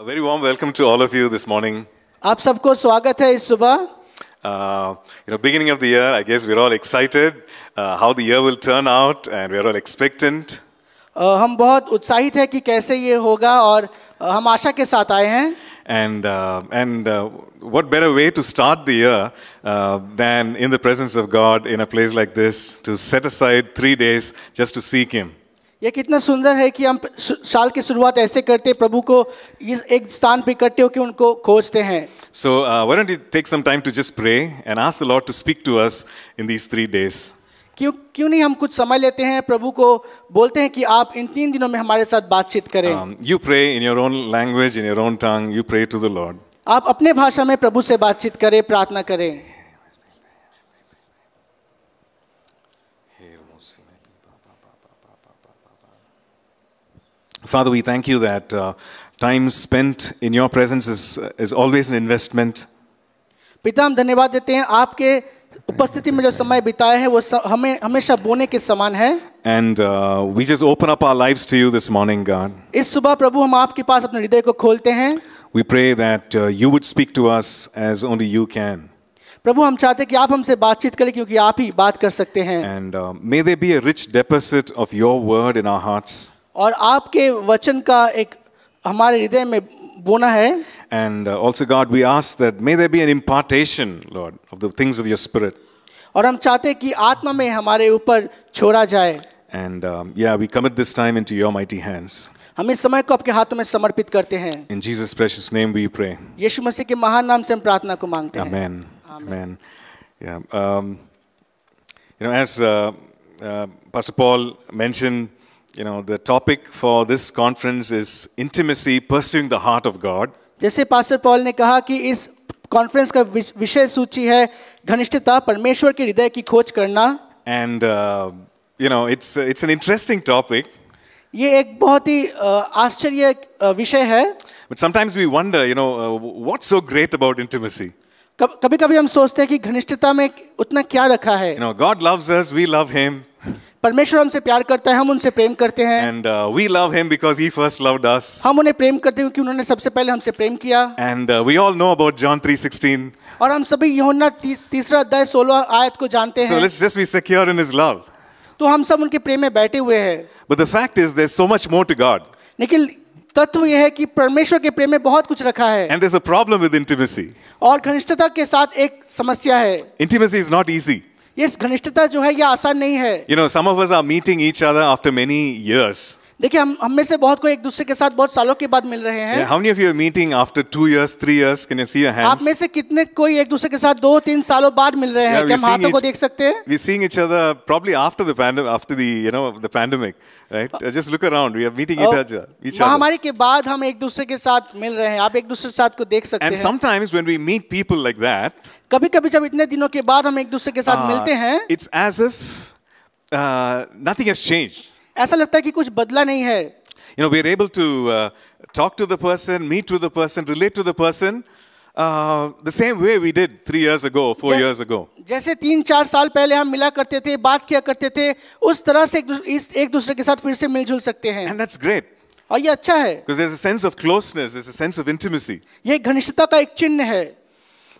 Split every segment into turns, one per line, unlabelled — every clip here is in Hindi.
A very warm welcome to all of you this morning.
आप सबको स्वागत है इस सुबह
uh, you know, beginning of the year, I guess we're all excited uh, how the year will turn out, and we're all expectant.
Uh, हम बहुत उत्साहित हैं कि कैसे ये होगा और uh, हम आशा के साथ आए हैं
And, uh, and uh, what better way to start the year uh, than in the presence of God in a place like this to set aside three days just to seek Him?
ये कितना सुंदर है कि हम साल की शुरुआत ऐसे करते हैं प्रभु को इस एक स्थान पे इकट्ठे होकर उनको खोजते हैं
so why don't you take some time to just pray and ask the Lord to speak to us in these 3 days
क्यों क्यों नहीं हम कुछ समय लेते हैं प्रभु को बोलते हैं कि आप इन तीन दिनों में हमारे साथ बातचीत करें
you pray in your own language in your own tongue you pray to the Lord
आप अपने भाषा में प्रभु से बातचीत करें प्रार्थना करें
Father, we thank you that uh, time spent in your presence is, is always an investment.
पिता हम धन्यवाद देते हैं आपके उपस्थिति में जो समय बिताए हैं वो हमें हमेशा बोने के समान है
and we just open up our lives to you this morning God
इस सुबह प्रभु हम आपके पास अपने हृदय को खोलते हैं
we pray that you would speak to us as only you can
प्रभु हम चाहते हैं कि आप हमसे बातचीत करें क्योंकि आप ही बात कर सकते हैं
and may they be a rich deposit of your word in our hearts
और आपके वचन का एक हमारे हृदय में
बोना है and also God we ask that may there be an impartation Lord of the things of your spirit और हम चाहते कि आत्मा में हमारे ऊपर छोड़ा जाए एंड या we commit this time into your mighty hands
हम इस समय को आपके हाथों में समर्पित करते हैं
in Jesus precious name we pray
यीशु मसीह के महान नाम से हम प्रार्थना को मांगते हैं आमेन
आमेन या um you know as uh, uh, You know, the topic for this conference is intimacy, pursuing the heart of God.
जैसे पास्टर पॉल ने कहा कि इस कॉन्फ्रेंस का विषय सूची है घनिष्ठता परमेश्वर के हृदय की खोज करना
and you know it's it's an interesting topic
ये एक बहुत ही आश्चर्य विषय है
but sometimes we wonder you know what's so great about intimacy
कभी कभी हम सोचते हैं कि घनिष्ठता में उतना क्या रखा है you
know God loves us we love him
परमेश्वर हमसे प्यार करता है हम उनसे प्रेम करते हैं
and we love him because he first loved us
हम उन्हें प्रेम करते हैं क्योंकि उन्होंने सबसे पहले हमसे प्रेम किया
and we all know about John 3:16
और हम सभी यूहन्ना तीसरा अध्याय 16 आयत को जानते हैं so let's
just be secure in his love
तो हम सब उनके प्रेम में बैठे हुए हैं
but the fact is there so much more to God
लेकिन तत्व यह है कि परमेश्वर के प्रेम में बहुत कुछ रखा है
and there is a problem with intimacy
और घनिष्ठता के साथ एक समस्या है
इंटीमेसी इज नॉट इजी
इस घनिष्ठता जो है यह आसान नहीं है
you know some meeting each other after many इस
देखिए हम हम में से बहुत को एक दूसरे के साथ बहुत सालों के बाद मिल रहे हैं
how many of you meeting after 2 years 3 years can you see your hands आप में
से कितने कोई एक दूसरे के साथ 2 3 सालों बाद मिल रहे हैं क्या हम हाथों को देख सकते हैं
we seeing each other probably after the pandemic after the you know the pandemic right just look around we are meeting each other each other other
के बाद हम एक दूसरे के साथ मिल रहे हैं आप एक दूसरे के साथ को देख सकते हैं and
sometimes when we meet people like that
कभी कभी जब इतने दिनों के बाद हम एक दूसरे के साथ uh, मिलते हैं
it's as if nothing has changed
ऐसा लगता है कि कुछ बदला नहीं है
you know we are able to uh, talk to the person meet with the person relate to the person uh, the same way we did three years ago four years ago
जैसे तीन चार साल पहले हम मिला करते थे बात किया करते थे उस तरह से इस एक दूसरे के साथ फिर से मिलजुल सकते हैं and that's great और ये अच्छा है
because there's a sense of closeness there's a sense of intimacy ये घनिष्ठता का एक चिन्ह है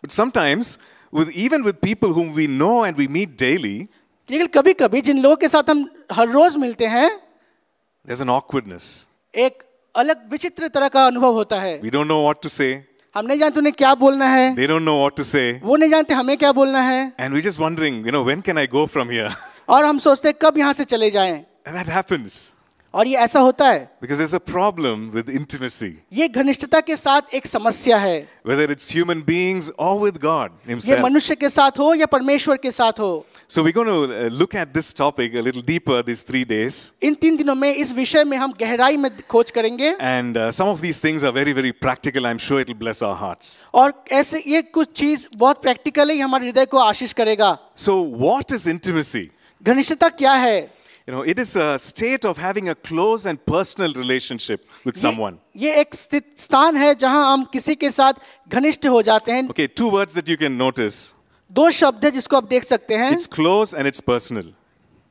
but sometimes with even with people whom we know and we meet daily लेकिन कभी कभी जिन लोगों के साथ हम हर रोज मिलते हैं There's an awkwardness.
एक अलग विचित्र तरह का अनुभव होता है
We don't know what to say.
हम नहीं जानते उन्हें क्या बोलना है
They don't know what to say.
वो नहीं जानते हमें क्या बोलना है
And we're just wondering, you know, when can I go from here?
और हम सोचते हैं कब यहाँ से चले जाएं?
And that happens.
और ये ऐसा होता है
because there's a problem with intimacy
ये घनिष्ठता के साथ एक समस्या है
whether it's human beings or with god himself ये मनुष्य
के साथ हो या परमेश्वर के साथ हो
so we're going to look at this topic a little deeper these 3 days
इन तीन दिनों में इस विषय में हम गहराई में खोज करेंगे
and uh, some of these things are very very practical i'm sure it'll bless our hearts
और ऐसे ये कुछ चीज बहुत प्रैक्टिकल है हमारे हृदय को
आशीष करेगा so what is intimacy घनिष्ठता क्या है You know, it is a state of having a close and personal relationship with someone.
ये एक स्थान है जहां हम किसी के साथ घनिष्ठ हो जाते हैं.
Okay, two words that you can notice.
It's
close and it's personal.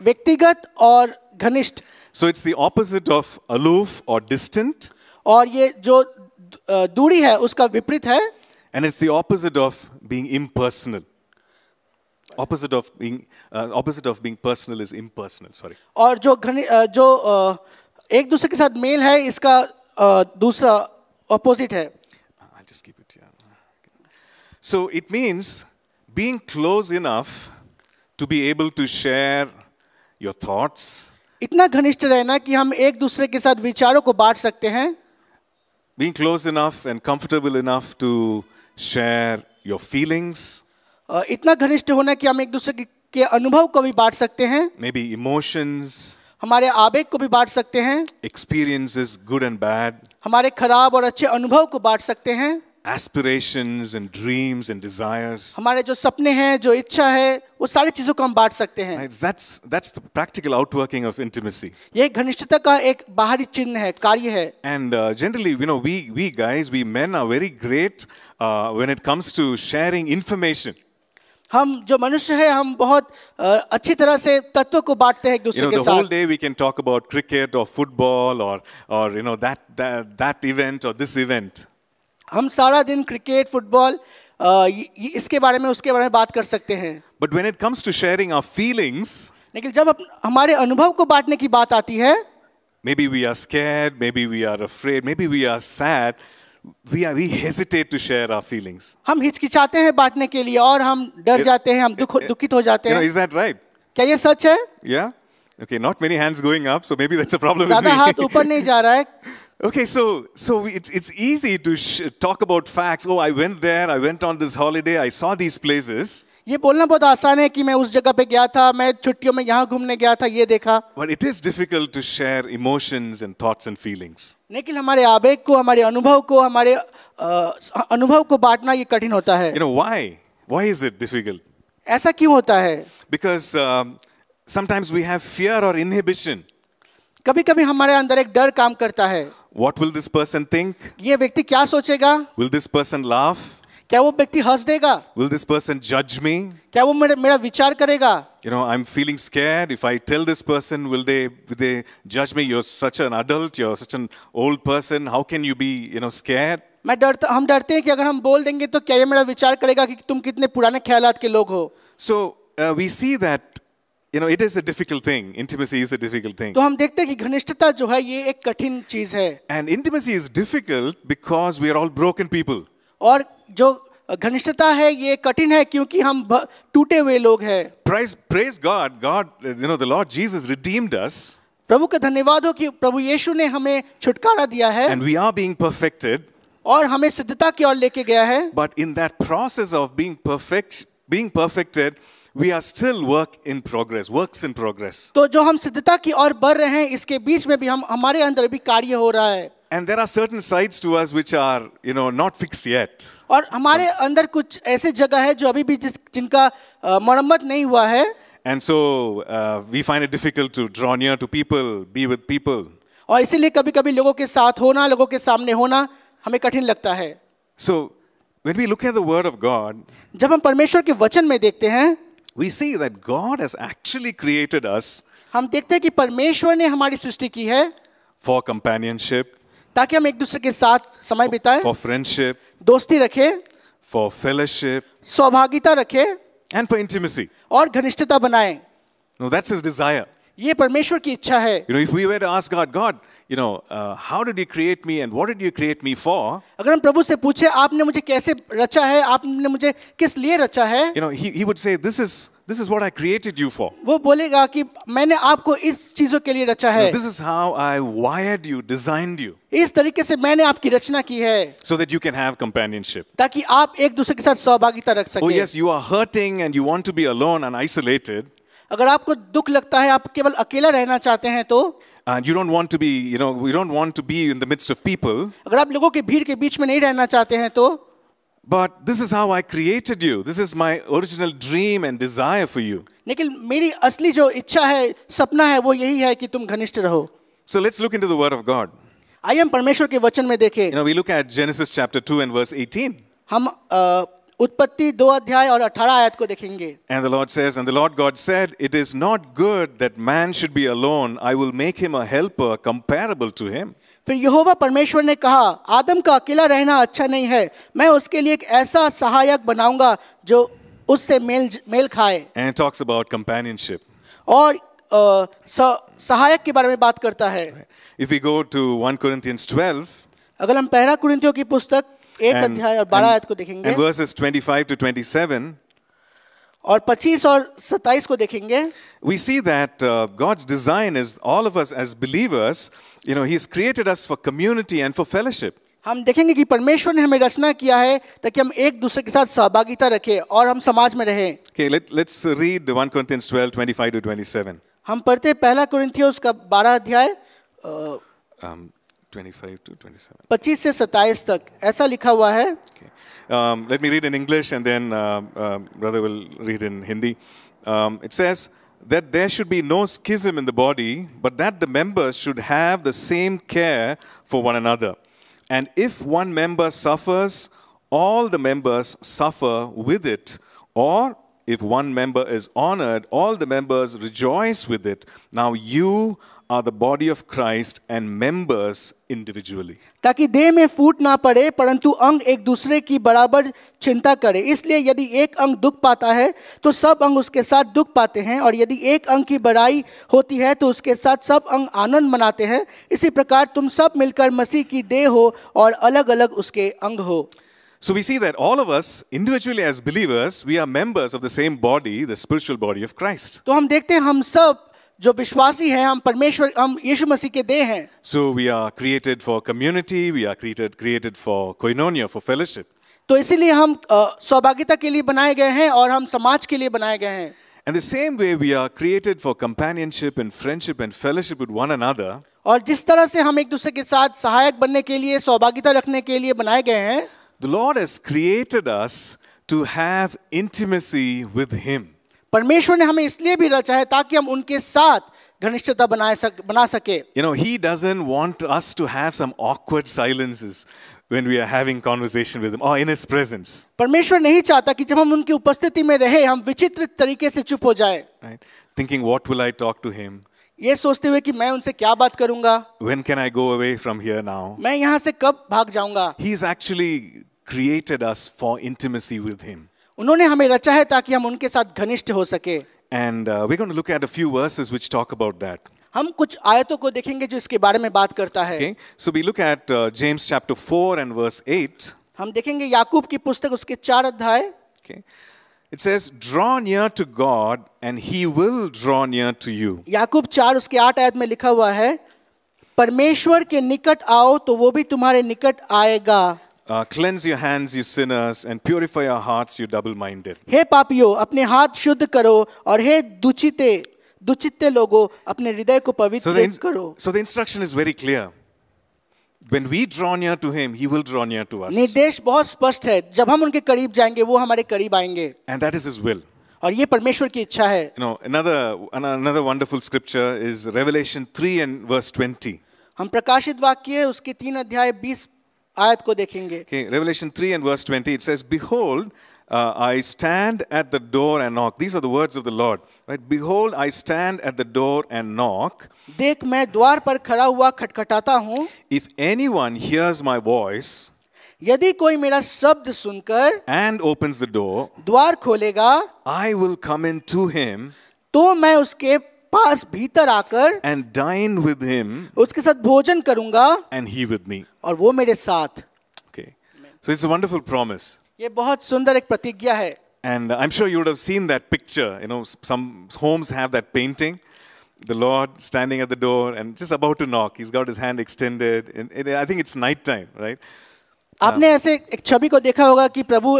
व्यक्तिगत और घनिष्ठ. So it's the opposite of aloof or distant. And it's the opposite of being impersonal opposite of being uh, opposite of being personal is impersonal sorry
और जो घनी जो एक दूसरे के साथ mail है इसका दूसरा opposite
है uh, I'll just keep it yeah so it means being close enough to be able to share your thoughts इतना
घनिष्ठ रहना कि हम एक दूसरे के साथ विचारों को बांट सकते हैं
being close enough and comfortable enough to share your feelings
Uh, इतना घनिष्ठ होना कि हम एक दूसरे के अनुभव को भी बांट सकते हैं
मे बी इमोशंस
हमारे आवेग को भी बांट सकते हैं
एक्सपीरियंसेस गुड एंड बैड
हमारे खराब और अच्छे अनुभव को बांट सकते हैं
aspirations and dreams and desires
हमारे जो सपने हैं जो
इच्छा है वो सारी चीजों को हम बांट सकते हैं right, that's that's the practical outworking of intimacy ये घनिष्ठता का एक बाहरी चिन्ह है कार्य है and uh, generally you know we we guys we men are very great uh, when it comes to sharing information
हम जो मनुष्य है हम बहुत अच्छी तरह से तत्व को बांटते हैं एक दूसरे you know, के साथ। whole
day we can talk about cricket or football or or you know that that, that event or this event.
हम सारा दिन क्रिकेट फुटबॉल इसके बारे में उसके बारे में बात कर सकते हैं
but when it comes to sharing our feelings
लेकिन जब हमारे अनुभव को बांटने की बात
आती है maybe we are scared maybe we are afraid maybe we are sad we are, we hesitate to share our feelings.
हम हिचकिचाते हैं बांटने के लिए और हम डर जाते हैं हम दुख दुखित हो जाते हैं. Is that right? क्या ये सच है?
Yeah. Okay, not many hands going up, so maybe that's a problem. ज़्यादा हाथ ऊपर नहीं जा रहा है. Okay, so so it's it's easy to talk about facts. Oh, I went there. I went on this holiday. I saw these places.
ये बोलना बहुत आसान है कि मैं उस जगह पे गया था मैं छुट्टियों में यहाँ घूमने गया था ये देखा
but it is difficult to share emotions and thoughts and feelings
लेकिन हमारे आवेग को हमारे अनुभव को हमारे
अनुभव को बांटना ये कठिन होता है you know why why is it difficult ऐसा क्यों होता है because uh, sometimes we have fear or inhibition
कभी कभी हमारे अंदर एक डर काम करता है
what will this person think
ये व्यक्ति क्या सोचेगा
विल दिस पर्सन लाफ
क्या वो व्यक्ति हंस देगा
विल दिस पर्सन जज मी
क्या वो मेरा विचार करेगा
you know I am feeling scared if I tell this person will they will they जज me you such an adult you such an old person how can you be you know scared
मैं डरता हम डरते हैं कि अगर हम बोल देंगे तो क्या ये मेरा विचार करेगा कि तुम कितने पुराने ख्यालात के लोग हो
so we see that you know it is a difficult thing intimacy is a difficult thing तो
हम देखते हैं कि घनिष्ठता जो है ये एक कठिन चीज है
and intimacy is difficult because we are all broken people
और जो घनिष्ठता है ये कठिन है क्योंकि हम टूटे हुए लोग हैं
praise praise God God you know the Lord Jesus redeemed us
प्रभु का धन्यवाद हो कि प्रभु यीशु ने हमें छुटकारा दिया है
and we are being perfected
और हमें सिद्धता की ओर लेके गया है
but in that process of being perfect being perfected We are still work in progress, works in progress.
तो जो हम सिद्धता की ओर बढ़ रहे हैं इसके बीच में भी हम हमारे अंदर भी कार्य हो रहा है
And there are certain sides to us which are, you know, not fixed yet.
और हमारे अंदर कुछ ऐसे जगह है जो अभी भी जिनका मरम्मत नहीं हुआ है.
And so uh, we find it difficult to draw near to people, be with people.
और इसीलिए कभी-कभी लोगों के साथ होना, लोगों के सामने होना हमें कठिन लगता है.
So when we look at the word of God,
जब हम परमेश्वर के वचन में देखते
हैं, we see that God has actually created us. हम देखते हैं कि परमेश्वर ने हमारी सृष्टि की है. For companionship. ताकि हम एक दूसरे के साथ समय बिताएं फॉर फ्रेंडशिप दोस्ती रखे फॉर फेलोशिप सौभागिता रखे एंड फॉर इंटीमेसी और घनिष्ठता बनाए नो दैट्स इज डिजायर ये परमेश्वर की इच्छा है you know if we were to ask God God you know, uh, how did you create me and what did you create me for?
अगर हम प्रभु से पूछे आपने मुझे कैसे रचा है आपने मुझे किस लिए रचा है
You know, he, he would say, this is, this is what I created you for.
वो बोलेगा कि मैंने आपको इस चीजों के लिए रचा है This is
how I wired you, designed you,
इस तरीके से मैंने आपकी रचना की है
so that you can have companionship.
ताकि आप एक दूसरे के साथ सौभागिता रख oh, सकें. Oh, yes,
you are hurting and you want to be alone and isolated.
अगर आपको दुख लगता है आप केवल अकेला रहना चाहते हैं तो
and you don't want to be, you know, we don't want to be in the midst of people. But this is how I created you. This is my original dream and desire for you. So let's look into the word of God. I am परमेश्वर के वचन में You know, we look at Genesis chapter 2 and verse 18.
उत्पत्ति दो अध्याय और 18 आयत को देखेंगे
And the Lord says, and the Lord God said, it is not good that man should be alone. I will make him a helper comparable to him.
फिर यहोवा परमेश्वर ने कहा आदम का अकेला रहना अच्छा नहीं है मैं उसके लिए एक ऐसा सहायक बनाऊंगा जो उससे मेल मेल खाए
And it talks about companionship.
और अ, स- सहायक के बारे में बात करता है
If we go to 1 Corinthians 12,
अगर हम पहला कुरिंथियों की पुस्तक एक अध्याय और 12 आयत को देखेंगे and
verses 25 to 27
और 25 और 27 को देखेंगे
we see that uh, god's design is all of us as believers you know he's created us for community and for fellowship
हम देखेंगे कि परमेश्वर ने हमें रचना किया है ताकि हम एक दूसरे के साथ सहभागिता रखें और हम समाज में रहें
okay let, let's read 1 corinthians 12 25 to 27
हम पढ़ते पहला कुरिन्थियोस का 12 अध्याय
uh, um, 25 to 27.
25 से 27 तक ऐसा लिखा हुआ okay.
um, Let me read in English and then uh, uh, brother will read in Hindi. Um, it says that there should be no schism in the body, but that the members should have the same care for one another. And if one member suffers, all the members suffer with it. Or if one member is honored, all the members rejoice with it. Now you are the body of Christ and members individually.
ताकि देह में फूट ना पड़े परंतु अंग एक दूसरे की बराबर चिंता करे इसलिए यदि एक अंग दुख पाता है तो सब अंग उसके साथ दुख पाते हैं और यदि एक अंग की बड़ाई होती है तो उसके साथ सब अंग आनंद मनाते हैं इसी प्रकार तुम सब मिलकर मसीह की देह हो और अलग अलग उसके
अंग हो So we see that all of us individually as believers we are members of the same body the spiritual body of Christ.
तो हम देखते हैं हम सब जो विश्वासी हैं हम परमेश्वर हम यीशु मसीह के देह हैं
so we are created for community we are created created for koinonia for fellowship
तो इसीलिए हम सौभाग्यता के लिए बनाए गए हैं और हम समाज के लिए बनाए गए हैं
And the same way we are created for companionship and friendship and fellowship with one another.
और जिस तरह से हम एक दूसरे के साथ सहायक बनने के लिए सौभाग्यता रखने के लिए बनाए गए
हैं The Lord has created us to have intimacy with Him.
परमेश्वर ने हमें इसलिए भी रचा है ताकि हम उनके साथ घनिष्ठता बना सक बना
सके you know he doesn't want us to have some awkward silences when we are having conversation with him or in his presence
परमेश्वर नहीं चाहता कि जब हम उनकी उपस्थिति में रहे हम विचित्र तरीके से चुप हो जाए right
thinking what will i talk to him
ये सोचते हुए कि मैं उनसे क्या बात करूंगा
when can i go away from here now
मैं यहां से कब भाग जाऊंगा
he is actually created us for intimacy with him
उन्होंने हमें रचा है ताकि हम उनके साथ
घनिष्ठ हो सके and we going look at a few verses which talk about that
हम कुछ आयतों को देखेंगे जो इसके बारे में बात करता है
so we look at James chapter 4 and verse 8
हम देखेंगे याकूब की पुस्तक उसके 4 अध्याय okay
it says draw near to God and he will draw near to you
याकूब 4 उसके 8 आयत में लिखा हुआ है परमेश्वर के निकट आओ तो वो भी तुम्हारे निकट आएगा
Uh, cleanse your hands, you sinners, and purify your hearts, you double-minded.
हे पापियों, अपने हाथ शुद्ध करो और हे दुचिते, दुचिते लोगों, अपने हृदय को पवित्र करो.
So the instruction is very clear. When we draw near to him, he will draw near to us.
निर्देश बहुत स्पष्ट है. जब हम उनके करीब जाएंगे, वो हमारे करीब आएंगे.
And that is his will. और
ये परमेश्वर की इच्छा है.
You know, another another wonderful scripture is Revelation 3 and verse 20.
हम प्रकाशित वाक्य उसके तीन अध्याय 20 आयत को देखेंगे
okay, Revelation 3 and verse 20 it says behold uh, I stand at the door and knock these are the words of the Lord right behold I stand at the door and knock देख मैं द्वार पर खड़ा हुआ खटखटाता हूँ if anyone hears my voice
यदि कोई मेरा शब्द सुनकर
एंड ओपन्स द डोर
द्वार खोलेगा
I will come in to him
तो मैं उसके पास भीतर आकर
एंड डाइन विद हिम
उसके साथ भोजन करूंगा
एंड ही विद मी
और वो मेरे साथ okay
so it's a wonderful promise
ये बहुत सुंदर एक प्रतिज्ञा है
and I am sure you would have seen that picture you know some homes have that painting the Lord standing at the door and just about to knock he is got his hand extended I think it's night time right आपने um, ऐसे
एक छवि को देखा होगा कि प्रभु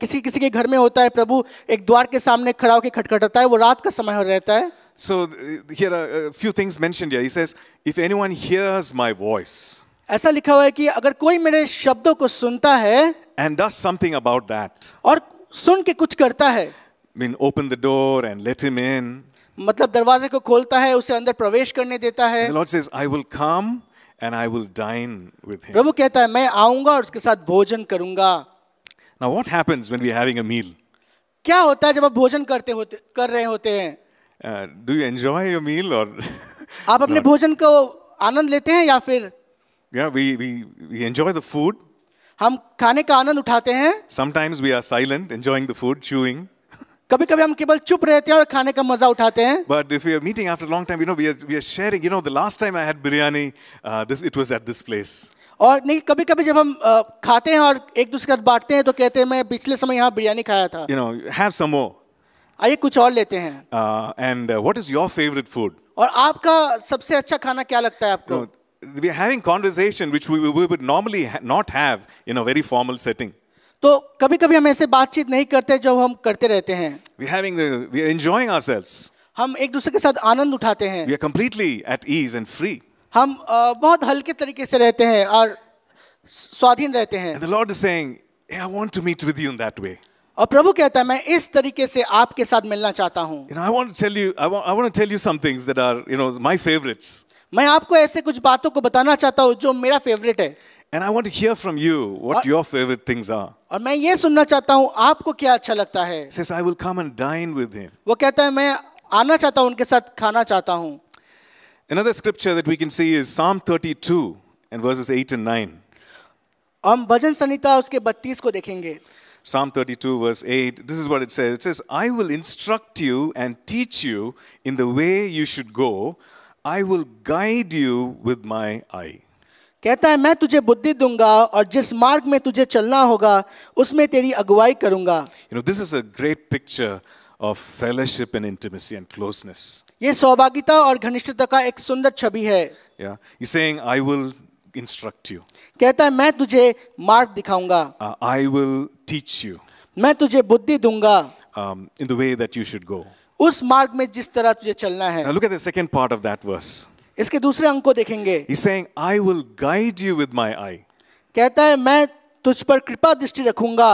किसी किसी के घर में होता है प्रभु एक द्वार के सामने खड़ा होकर खटखटाता है वो रात का समय हो रहता है
So here are a few things mentioned here. He says, if anyone hears my voice.
ऐसा लिखा हुआ है कि अगर कोई मेरे शब्दों को सुनता है
and does something about that. और सुन के कुछ करता है I mean, open the door and let him in. मतलब दरवाजे को खोलता है उसे अंदर प्रवेश करने देता है The Lord says, I will come and I will dine with him. प्रभु कहता है मैं आऊंगा और उसके साथ भोजन करूंगा Now what happens when we are having a meal? क्या होता है जब आप भोजन करते
होते कर रहे होते हैं
do you enjoy your meal और
आप अपने भोजन को आनंद लेते हैं या फिर
या we we we enjoy the food
हम खाने का आनंद उठाते हैं
sometimes we are silent enjoying the food chewing
कभी कभी हम केवल चुप रहते हैं और खाने का मजा उठाते हैं
but if you are meeting after long time you know we are we are sharing you know the last time I had biryani this it was at this place
और नहीं कभी कभी जब हम uh, खाते हैं और एक दूसरे के साथ बांटते हैं तो कहते हैं मैं पिछले समय यहाँ बिरयानी खाया था
you know have some more
आइए कुछ और लेते हैं
and what is your favourite food
और आपका सबसे अच्छा खाना क्या लगता है आपको
we are having conversation which we would normally not have in a very formal setting
तो कभी कभी हम ऐसे बातचीत नहीं करते जो हम करते रहते हैं
we having we are enjoying ourselves
हम एक दूसरे के साथ आनंद उठाते हैं
we are completely at ease and free
हम बहुत हल्के तरीके से रहते हैं और स्वाधीन रहते हैं
And the Lord is saying, hey, I want to meet with you in that way.
और प्रभु कहता है मैं इस तरीके से आपके साथ मिलना चाहता हूं
you know I want tell you I want to tell you some things that are you know my favourites मैं
आपको ऐसे कुछ बातों को बताना चाहता हूं जो मेरा फेवरेट है
and I want to hear from you what your favourite things are
और मैं ये सुनना चाहता हूं आपको क्या अच्छा लगता है
says I will come and dine with him
वो कहता है मैं आना चाहता हूं उनके साथ खाना चाहता हूं
Another scripture that we can see is Psalm 32 and verses 8 and 9.
हम भजन संहिता उसके 32 को देखेंगे
Psalm 32, verse 8, this is what it says It says, I will instruct you and teach you in the way you should go, I will guide you with my eye.
कहता है मैं तुझे बुद्धि दूंगा और जिस मार्ग में तुझे चलना होगा उसमें तेरी अगुवाई करूंगा
you know this is a great picture of fellowship and intimacy and closeness
ये सौभाग्यता और घनिष्ठता का एक सुंदर छवि है
या he saying I will instruct you कहता है मैं तुझे मार्ग दिखाऊंगा आई विल टीच यू मैं तुझे बुद्धि दूंगा in the way that you should go उस मार्ग में जिस तरह तुझे चलना है look at the second part of that verse इसके दूसरे
अंक को देखेंगे
he saying I will guide you with my eye
कहता है मैं तुझ पर कृपा दृष्टि रखूंगा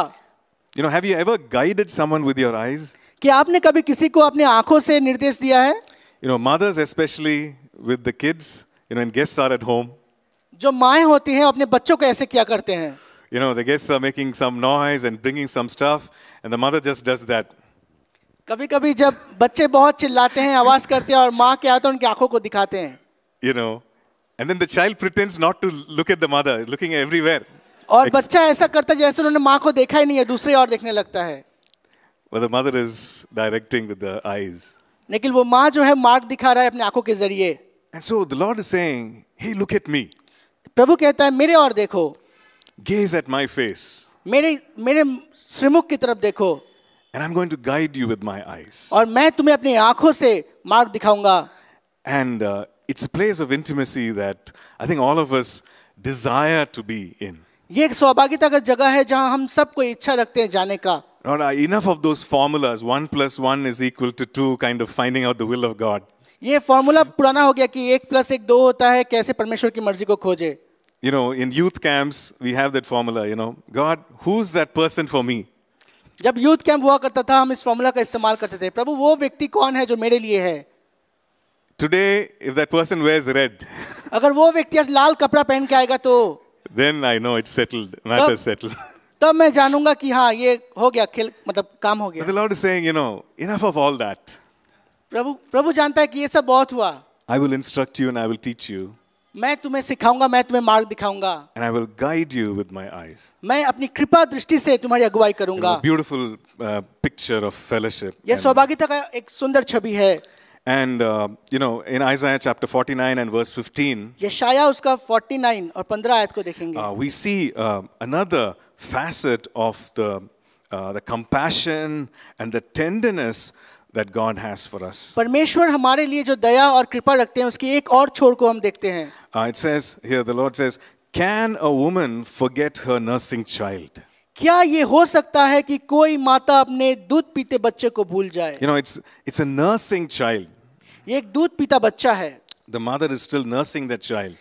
you know have you ever guided someone with your eyes
कि आपने कभी किसी को अपनी आंखों से निर्देश दिया है
you know mothers specially with the kids you know and guests are at home
जो माएँ होती हैं अपने बच्चों को ऐसे किया करते हैं
You know, the guests are making some noise and bringing some stuff, and the mother just does that.
कभी कभी जब बच्चे बहुत चिल्लाते हैं आवाज करते हैं और माँ क्या तो उनकी आंखों को दिखाते हैं
You know, and then the child pretends not to look at the mother, looking everywhere.
और बच्चा ऐसा करता है जैसे उन्होंने माँ को देखा ही नहीं है दूसरे और देखने लगता है
But the mother is directing with the eyes.
लेकिन वो माँ जो है मार्ग दिखा रहा है अपने आंखों के जरिए
And so the Lord is saying, hey, look at me. प्रभु कहता है मेरे और देखो गेज एट माई फेस मेरे मेरे श्रीमुख की तरफ देखो and I am going to guide you with my eyes
और मैं तुम्हें अपनी आंखों से मार्ग दिखाऊंगा
and it's a place of intimacy that I think all of us desire to be in
ये एक सौभाग्यता का जगह है जहां हम सब सबको इच्छा रखते हैं जाने का
Not uh, enough of those formulas. One plus one is equal to two. Kind of finding out the will of God.
ये formula पुराना हो गया कि एक plus एक दो होता है कैसे परमेश्वर की मर्जी को खोजे
you know, in youth camps, we have that formula, you know, God, who's that person for me?
जब यूथ कैंप हुआ करता था हम इस फॉर्मूला का इस्तेमाल करते थे प्रभु वो व्यक्ति कौन है जो मेरे लिए है
today if that person wears red
अगर वो व्यक्ति आज लाल कपड़ा पहन के आएगा तो
then I know it's settled matter settled
तब मैं जानूंगा कि हाँ ये हो गया खेल मतलब
काम हो गया the Lord is saying you know enough of all that
प्रभु प्रभु जानता है कि ये सब बहुत हुआ
I will instruct you and I will teach you
मैं तुम्हें सिखाऊंगा मैं तुम्हें मार्ग दिखाऊंगा
and I will guide you with my eyes
मैं अपनी कृपा दृष्टि से तुम्हारी अगुवाई करूंगा
ब्यूटीफुल पिक्चर ऑफ फेलोशिप
यह सौभाग्यता का एक सुंदर छवि है
and you know in Isaiah chapter 49 and verse 15
यशाया उसका 49 और 15 आयत को देखेंगे
we see another facet of the the compassion and the tenderness that God has for us.
परमेश्वर हमारे लिए जो दया और कृपा रखते हैं उसकी एक और छोर को हम देखते हैं.
it says here the Lord says, can a woman forget her nursing child?
क्या ये हो सकता है कि कोई माता अपने दूध पीते बच्चे को भूल जाए?
You know it's it's a nursing child.
ये एक दूध पीता बच्चा है.
The mother is still nursing that child.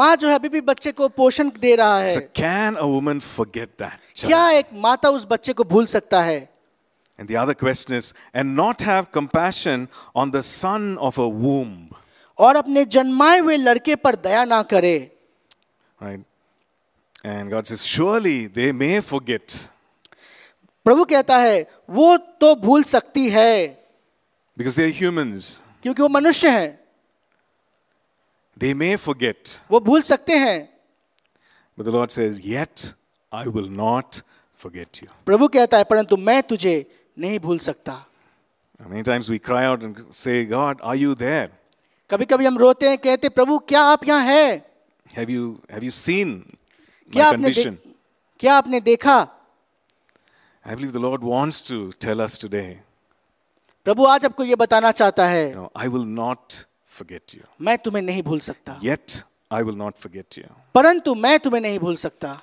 माँ जो है अभी भी बच्चे को पोषण दे रहा है so
can a woman forget that
क्या एक माता उस बच्चे को भूल सकता है
And the other question is, and not have compassion on the son of a womb. और अपने जन्माए हुए लड़के पर दया ना करे right and god says surely they may forget
प्रभु कहता है वो तो भूल सकती है
because they are humans
क्योंकि वो मनुष्य हैं
they may forget वो भूल सकते हैं but the lord says yet i will not forget you
प्रभु कहता है परंतु मैं तुझे नहीं भूल सकता
Many times we cry out and say, God, are you there? कभी कभी हम रोते हैं कहते प्रभु क्या आप यहाँ है Have you have you seen क्या my condition? क्या आपने देखा? I believe the Lord wants to tell us today. प्रभु आज आपको ये बताना चाहता है you know, I will not forget you. मैं तुम्हें नहीं भूल सकता. Yet I will not forget you.
परंतु मैं तुम्हें नहीं भूल सकता.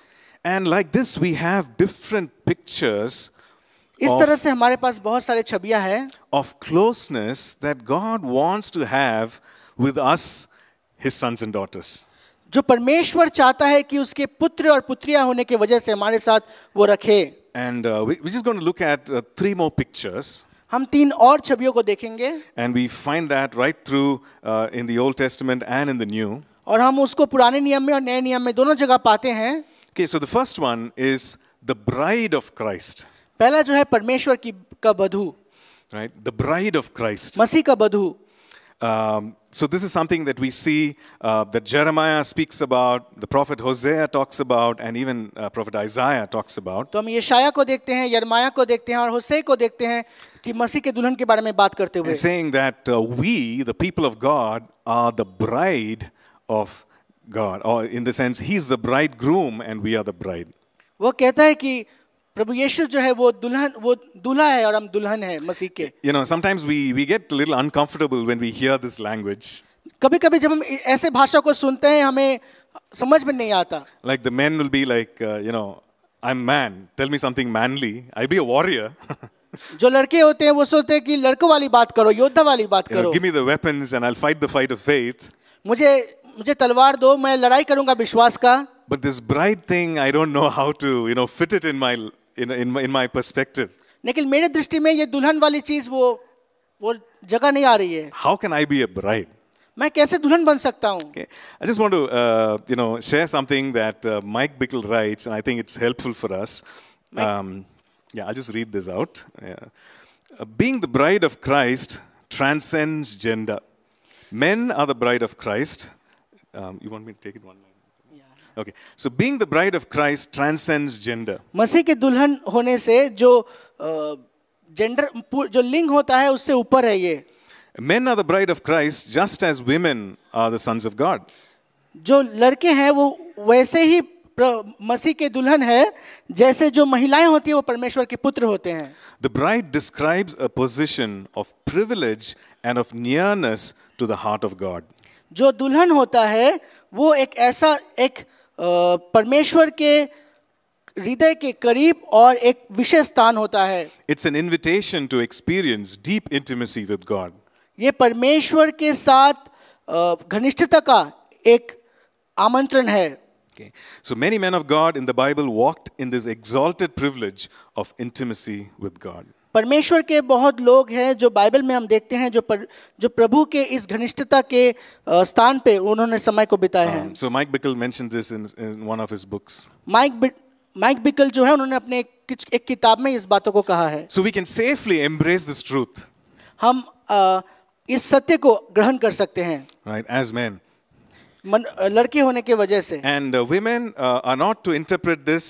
And like this we have different pictures इस तरह
से हमारे पास बहुत सारे छवियां हैं
of closeness that God wants to have with us his sons and daughters
जो परमेश्वर चाहता है कि उसके पुत्र और पुत्रियां होने के वजह से हमारे साथ
वो रखे and we is going to look at three more pictures
हम तीन और छवियों को देखेंगे
and we find that right through in the Old Testament and in the new
और हम उसको पुराने नियम में और नए नियम में दोनों जगह पाते हैं
okay so the first one is the bride of Christ
पहला जो है परमेश्वर की का वधु
right the bride of christ मसीह का वधु um, so this is something that we see uh, that Jeremiah speaks about, the prophet Hosea talks about, and even uh, prophet Isaiah talks about.
तो हम यशाया को देखते हैं, यरमाया को देखते हैं और होसे को देखते हैं कि मसीह के दुल्हन के बारे में बात करते हुए.
Saying that uh, we, the people of God, are the bride of God, or in the sense, He's the bridegroom and we are the bride.
वो कहता है कि प्रभु यीशु जो है वो दुल्हन वो दूल्हा है और हम दुल्हन है मसीह के
you know sometimes we we get little uncomfortable when we hear this language
कभी कभी जब हम ऐसे भाषा को सुनते हैं हमें समझ में नहीं आता
like the men will be like you know I am man tell me something manly I be a warrior
जो लड़के होते हैं वो सोचते हैं कि लड़कों वाली बात करो योद्धा वाली बात करो give
me the weapons and I will fight the fight of faith
मुझे मुझे तलवार दो मैं लड़ाई करूंगा विश्वास का
but this bride thing I don't know how to you know fit it in my in, in, in my perspective.
लेकिन मेरे दृष्टि में ये दुल्हन वाली चीज वो वो जगह नहीं आ रही है
How can I be a bride?
मैं कैसे दुल्हन बन सकता हूँ
okay. I just want to uh, you know share something that uh, Mike Bickle writes and I think it's helpful for us. Um, yeah, I'll just read this out. Yeah. Uh, being the bride of Christ transcends gender. Men are the bride of Christ. Um, you want me to take it one? More? Okay. So being the bride of Christ transcends gender.
मसीह के दुल्हन होने से जो जेंडर जो लिंग होता है उससे ऊपर है ये.
Men are the bride of Christ just as women are the sons of God.
जो लड़के हैं वो वैसे ही मसीह के दुल्हन है जैसे जो महिलाएं होती है वो परमेश्वर के पुत्र होते हैं
the bride describes a position of privilege and of nearness to the heart of God
जो दुल्हन होता है वो एक ऐसा एक परमेश्वर के हृदय के करीब और एक विशेष स्थान होता है
it's an invitation to experience deep intimacy with God
ये परमेश्वर के साथ घनिष्ठता का एक आमंत्रण है
so many man of God in the Bible walked in this this privilege of intimacy with God
परमेश्वर के बहुत लोग हैं जो बाइबल में हम देखते हैं जो पर, जो प्रभु के इस घनिष्ठता के स्थान पे उन्होंने समय को बिताए हैं
so Mike Bickle mentions this in in one of his books
Mike Mike Bickle जो है उन्होंने अपने एक, एक किताब में इस बातों को कहा है
so we can safely embrace this truth
हम uh, इस सत्य को ग्रहण कर सकते हैं
राइट एज मैन
लड़के होने के वजह से
and women are not to interpret this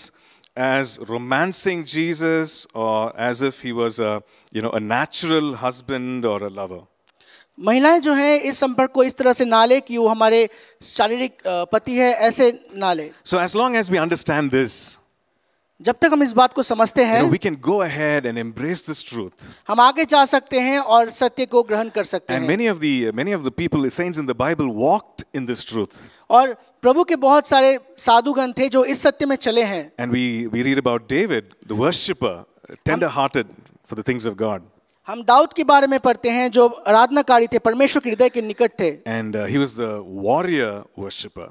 as romancing Jesus or as if he was a you know a natural husband or a lover.
महिलाएं जो हैं इस संपर्क को इस तरह से ना ले कि वो हमारे शारीरिक पति है ऐसे ना ले
So as long as we understand this. जब तक हम इस बात को समझते हैं we can go ahead and embrace this truth
हम आगे जा सकते हैं और सत्य को ग्रहण कर सकते and हैं
many of the many of the people saints in the bible walked in this truth
और प्रभु के बहुत सारे साधुगण थे जो इस सत्य में चले हैं
and we we read about david the worshipper tender hearted for the things of god
हम दाऊद के बारे में पढ़ते हैं जो आराधनाकारी थे परमेश्वर के हृदय के निकट थे
and uh, he was the warrior worshipper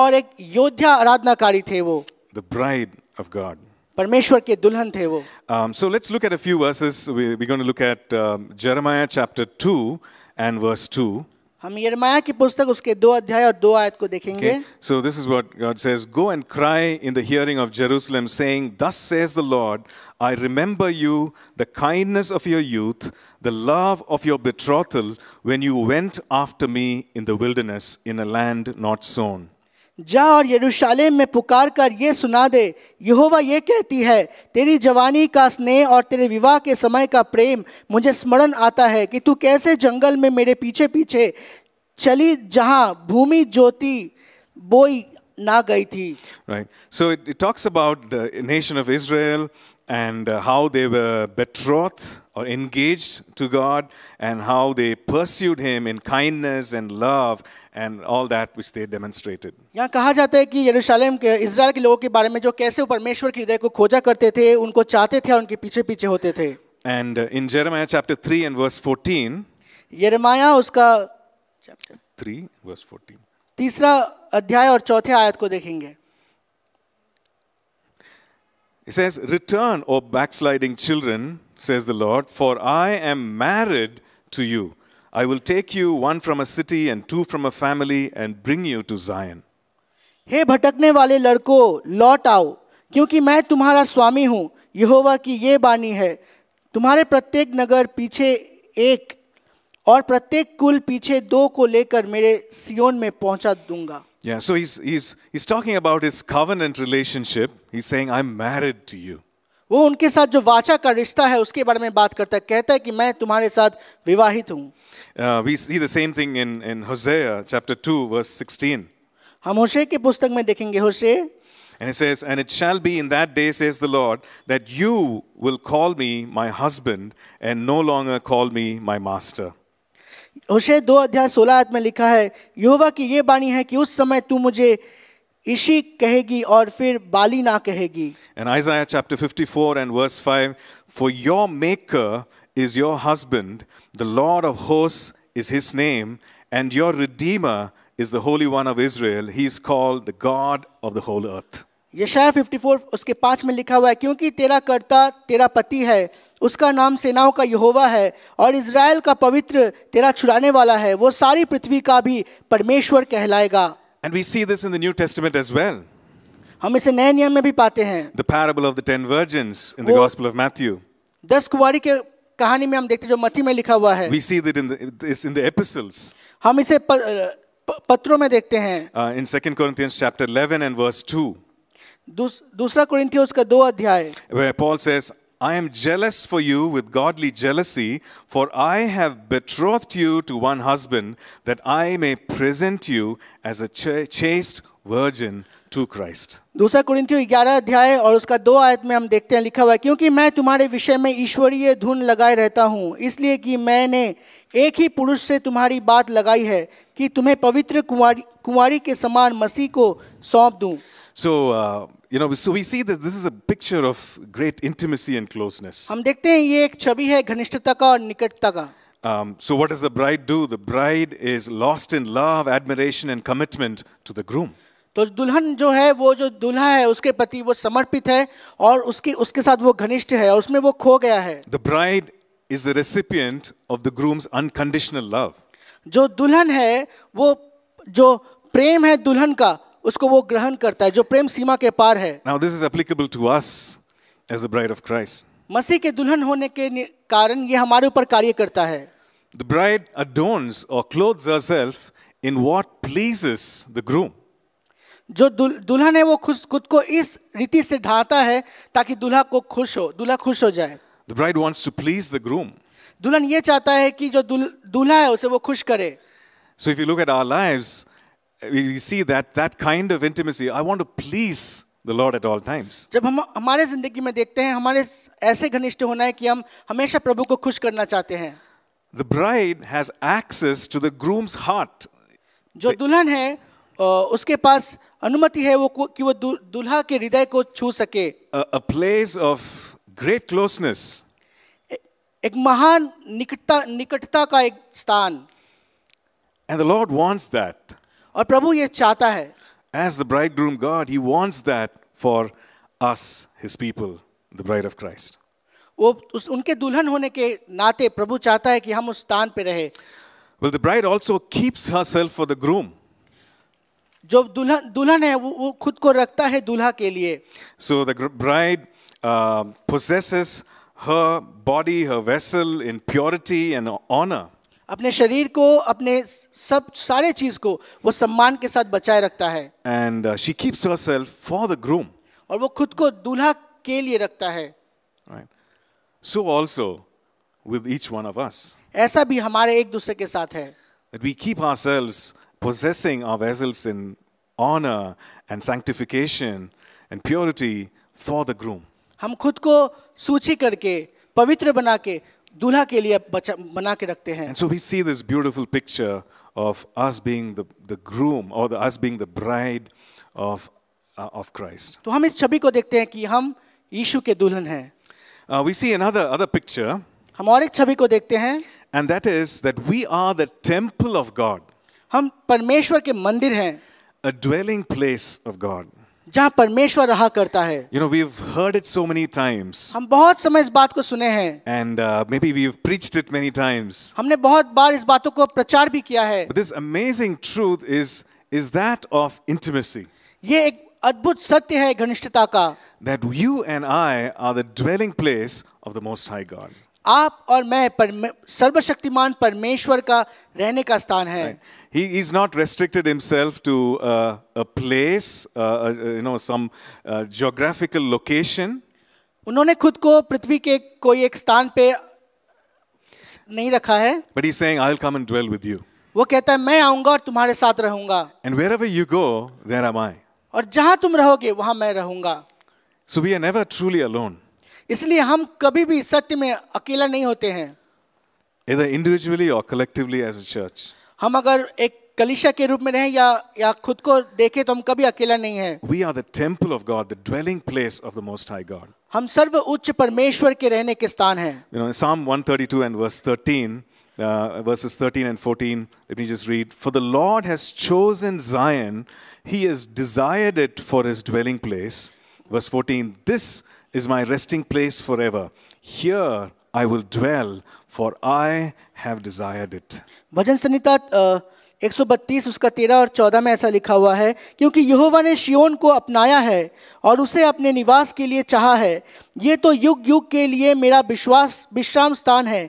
और एक योद्धा आराधनाकारी थे वो
the bride of God.
Um,
so let's look at a few verses. We're going to look at um, Jeremiah chapter 2 and verse 2.
Okay.
So this is what God says, Go and cry in the hearing of Jerusalem, saying, Thus says the Lord, I remember you, the kindness of your youth, the love of your betrothal, when you went after me in the wilderness, in a land not sown.
जा और यरूशलेम में पुकार कर ये सुना दे यहोवा ये कहती है तेरी जवानी का स्नेह और तेरे विवाह के समय का प्रेम मुझे स्मरण आता है कि तू कैसे जंगल में मेरे पीछे पीछे चली जहाँ भूमि ज्योति बोई ना गई थी
right so it talks about the nation of Israel and uh, how they were betrothed or engaged to God and how they pursued Him in kindness and love and all that which they demonstrated.
यहाँ कहा जाता है कि यरूशलेम के इज़राइल के लोगों के बारे में जो कैसे वो परमेश्वर की हृदय को खोजा करते थे उनको चाहते थे और उनके पीछे पीछे होते थे
And uh, in Jeremiah chapter 3 and verse 14
यरमाया उसका
chapter 3 verse 14
तीसरा अध्याय और चौथे आयत को देखेंगे
it says, Return, O backsliding children, says the Lord, for I am married to you. I will take you one from a city and two from a family and bring you to Zion.
Hey hey, भटकने वाले लड़कों लौट आओ क्योंकि मैं तुम्हारा स्वामी हूँ यहोवा की ये बानी है तुम्हारे प्रत्येक नगर पीछे एक और प्रत्येक कुल पीछे दो को लेकर मेरे सियोन में पहुँचा दूंगा
yeah, so he's, he's, he's talking about his covenant relationship. He's saying, I'm married to you.
वो उनके साथ जो वाचा का रिश्ता है उसके बारे में बात करता है कहता है कि मैं तुम्हारे साथ विवाहित हूँ
uh, We see the same thing in in Hosea chapter 2 verse 16
हम होशे की पुस्तक में देखेंगे होशे
And it says, And it shall be in that day, says the Lord, that you will call me my husband and no longer call me my master.
होशे दो अध्याय सोलह आयत लिखा है यहोवा की ये बानी है कि उस समय तू मुझे इशी कहेगी और फिर बाली ना कहेगी
and Isaiah chapter 54 and verse 5 for your maker is your husband the Lord of होस is his name and your redeemer is the Holy One of Israel he is called the God of the whole earth
यशाया 54 उसके पांच में लिखा हुआ है क्योंकि तेरा कर्ता तेरा पति है उसका नाम सेनाओं का यहोवा है और इज़राइल का पवित्र तेरा छुड़ाने वाला है वो सारी पृथ्वी का भी परमेश्वर कहलाएगा
and we see this in the New Testament as well
हम इसे नए नियम में भी पाते हैं
the parable of the 10 virgins in the gospel of Matthew
दस कुवारी के कहानी में हम देखते जो मत्ती में लिखा हुआ है
we see that in this in the epistles
हम इसे प, प, पत्रों में देखते
हैं in second Corinthians chapter 11 and verse 2
दूसरा कोरिंथियोस का दो अध्याय
Paul paul I am jealous for you with godly jealousy, for I have betrothed you to one husband, that I may present you as a ch- chaste virgin to Christ.
दूसरा कुरिंथियो 11 अध्याय और उसका दो आयत में हम देखते हैं लिखा हुआ है क्योंकि मैं तुम्हारे विषय में ईश्वरीय धुन लगाए रहता हूँ इसलिए कि मैंने एक ही पुरुष से तुम्हारी बात लगाई है कि तुम्हें पवित्र कुमारी कुंवारी के समान मसीह को सौंप दूँ
so, uh, you know, so we see that this is a picture of great intimacy and closeness.
हम देखते हैं ये एक छवि है घनिष्ठता का और निकटता का.
Um, so what does the bride do? The bride is lost in love, admiration, and commitment to the groom.
तो दुल्हन जो है वो जो दूल्हा है उसके पति वो समर्पित है और उसकी उसके साथ वो घनिष्ठ है और उसमें वो खो गया है
The bride is the recipient of the groom's unconditional love.
जो दुल्हन है वो जो प्रेम है दुल्हन का उसको वो ग्रहण करता है जो प्रेम सीमा के पार है
now this is applicable to us as the bride of Christ
मसीह के दुल्हन होने के कारण ये हमारे ऊपर कार्य करता है
द ब्राइड adorns और clothes herself in what pleases the groom जो दुल्हन है वो खुद खुद को इस रीति से ढाता है
ताकि दूल्हा को खुश हो दूल्हा खुश हो जाए
the bride wants to please the groom
दुल्हन ये चाहता है कि जो दूल्हा है उसे वो खुश करे
so if you look at our lives we see that that kind of intimacy. I want to please the Lord at all times.
जब हम हमारे जिंदगी में देखते हैं हमारे ऐसे घनिष्ठ होना है कि हम हमेशा प्रभु को खुश करना चाहते हैं.
The bride has access to the groom's heart.
जो दुल्हन है उसके पास अनुमति है वो कि वो दुल्हा के हृदय को छू सके.
A place of great closeness.
एक महान निकटता निकटता का एक स्थान.
And the Lord wants that. और प्रभु ये चाहता है as the bride groom God he wants that for us his people the bride of Christ
वो उस उनके दुल्हन होने के नाते प्रभु चाहता है कि हम उस स्थान पे रहे
well the bride also keeps herself for the groom
जो दुल्हन दुल्हन है वो, वो खुद को रखता है दुल्हा के लिए
so the bride possesses her body her vessel in purity and honour
अपने शरीर को अपने सब सारे चीज को वो सम्मान के साथ बचाए रखता है
and she keeps herself for the groom
और वो खुद को दूल्हा के लिए रखता है
so also with each one of us
ऐसा भी हमारे एक दूसरे के साथ है
that we keep ourselves possessing our vessels in honor and sanctification and purity for the groom
हम खुद को सूची करके पवित्र बना के दूल्हा के लिए बना के रखते हैं so we
see this beautiful picture of us being the the groom और the us being the bride of of Christ
तो हम इस छवि को देखते हैं कि हम यीशु के दुल्हन हैं
we see another other picture
हम और एक छवि को देखते हैं
and that is that we are the temple of God हम परमेश्वर के मंदिर हैं a dwelling place of God
जहाँ परमेश्वर रहा करता है
you know we heard it so many times हम
बहुत समय इस बात को सुने हैं
and maybe we preached it many times हमने बहुत बार इस बातों को प्रचार भी किया है this amazing truth is is that of intimacy ये एक अद्भुत सत्य है घनिष्ठता का that you and I are the dwelling place of the most high God आप और मैं
सर्वशक्तिमान परमेश्वर का रहने का स्थान है
he is not restricted himself to uh, a place uh, you know some uh, geographical location
उन्होंने खुद को पृथ्वी के कोई एक स्थान पे नहीं रखा है
but he's saying i'll come and dwell with you
वो कहता है मैं आऊँगा और तुम्हारे साथ रहूँगा.
and wherever you go there am i
और जहाँ तुम रहोगे वहाँ मैं रहूँगा.
so we are never truly alone
इसलिए हम कभी भी सत्य में अकेला नहीं होते हैं
either individually or collectively as a church
हम अगर एक कलिशा के रूप में रहें या या खुद को देखें तो हम कभी अकेला नहीं हैं
we are the temple of god the dwelling place of the most high god
हम सर्व उच्च परमेश्वर के रहने के स्थान हैं
you know in psalm 132 and verse 13 Uh, verses 13 and 14, let me just read. For the Lord has chosen Zion, He has desired it for His dwelling place. Verse 14, this is my resting place forever. Here I will dwell, for I have desired it.
भजन संहिता एक सौ उसका 13 और 14 में ऐसा लिखा हुआ है क्योंकि यहोवा ने शियोन को अपनाया है और उसे अपने निवास के लिए चाहा है ये तो युग युग के लिए मेरा विश्वास विश्राम स्थान है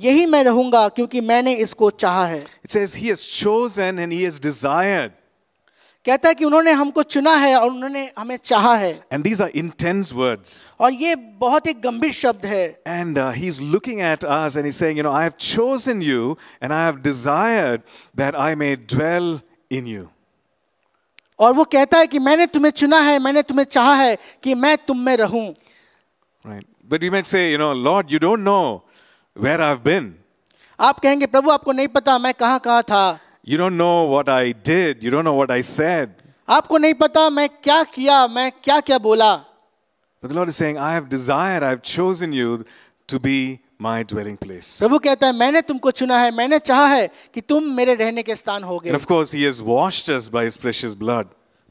यही मैं रहूंगा क्योंकि मैंने इसको चाहा है it
says he has chosen and he has desired
कहता है कि उन्होंने हमको चुना है और उन्होंने हमें चाहा है
and these are intense words
और ये बहुत एक गंभीर शब्द है
and he is looking at us and he saying you know I have chosen you and I have desired that I may dwell in you और वो कहता है कि मैंने तुम्हें चुना है मैंने तुम्हें चाहा है कि मैं तुम में रहूं right but you might say you know Lord you don't know where I have been आप
कहेंगे प्रभु आपको नहीं पता मैं कहां कहां था
You don't know what I did. You don't know what I said.
आपको नहीं पता मैं क्या किया मैं क्या क्या बोला
But the Lord is saying, I have desired, I have chosen you to be my dwelling place.
प्रभु कहता है मैंने तुमको चुना है मैंने चाहा है कि तुम मेरे रहने के स्थान होगे And of
course, He has washed us by His precious blood.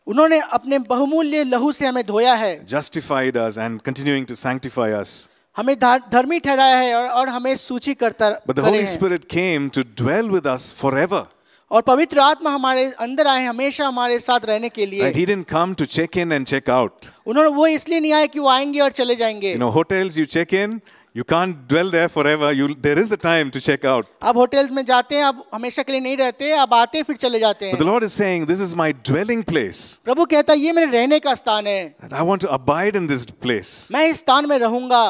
उन्होंने अपने बहुमूल्य लहू से हमें धोया है
Justified us and continuing to sanctify us.
हमें धर्मी ठहराया है और, और हमें सूची करता But the Holy
Spirit came to dwell with us forever.
और पवित्र आत्मा हमारे अंदर आए हमेशा हमारे साथ रहने के लिए he
didn't come to check in and check out
उन्होंने वो इसलिए नहीं आए कि वो आएंगे और चले जाएंगे you know
hotels you check in you can't dwell there forever you there is a time to check out
अब होटल्स में जाते हैं अब हमेशा के लिए नहीं रहते अब आते फिर चले जाते हैं the
Lord is saying this is my dwelling place
प्रभु कहता है ये मेरे रहने का स्थान है
I want to abide in this place
मैं इस स्थान में रहूंगा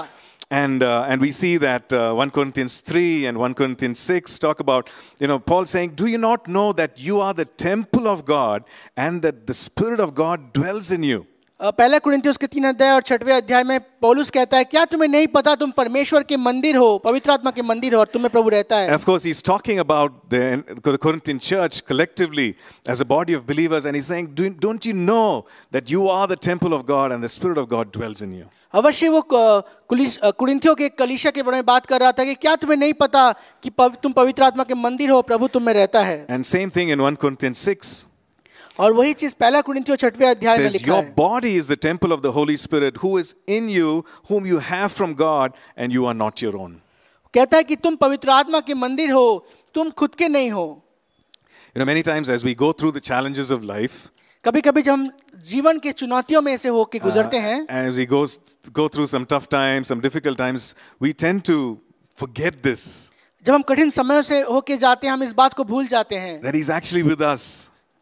And, uh, and we see that uh, 1 Corinthians 3 and 1 Corinthians 6 talk about, you know, Paul saying, Do you not know that you are the temple of God and that the Spirit of God dwells in you?
Uh, पहले कुरिंथियों के तीन अध्याय और छठवें अध्याय में पौलुस कहता है क्या तुम्हें नहीं पता तुम परमेश्वर के मंदिर हो पवित्र आत्मा के मंदिर हो और तुम्हें प्रभु रहता है
of course he's talking about the Corinthian church collectively as a body of believers and he's saying don't you know that you are the temple of God and the spirit of God dwells in you अवश्य
वो कुरिंथियों के कलिशा के बारे में बात कर रहा था कि क्या तुम्हें नहीं पता कि तुम पवित्र आत्मा के मंदिर हो प्रभु तुम में रहता है
and same thing in 1 Corinthian 6
और वही चीज पहला कुरिंथियों छठवें अध्याय में लिखा है your
body is the temple of the Holy Spirit who is in you whom you have from God and you are not your own
कहता है कि तुम पवित्र आत्मा के मंदिर हो तुम खुद के नहीं हो
you know many times as we go through the challenges of life
कभी कभी जब हम जीवन के चुनौतियों में से होकर uh, गुजरते
हैं as we go go through some tough times some difficult times we tend to forget this
जब हम कठिन समयों से होकर जाते हैं हम इस बात को भूल जाते हैं
that is actually with us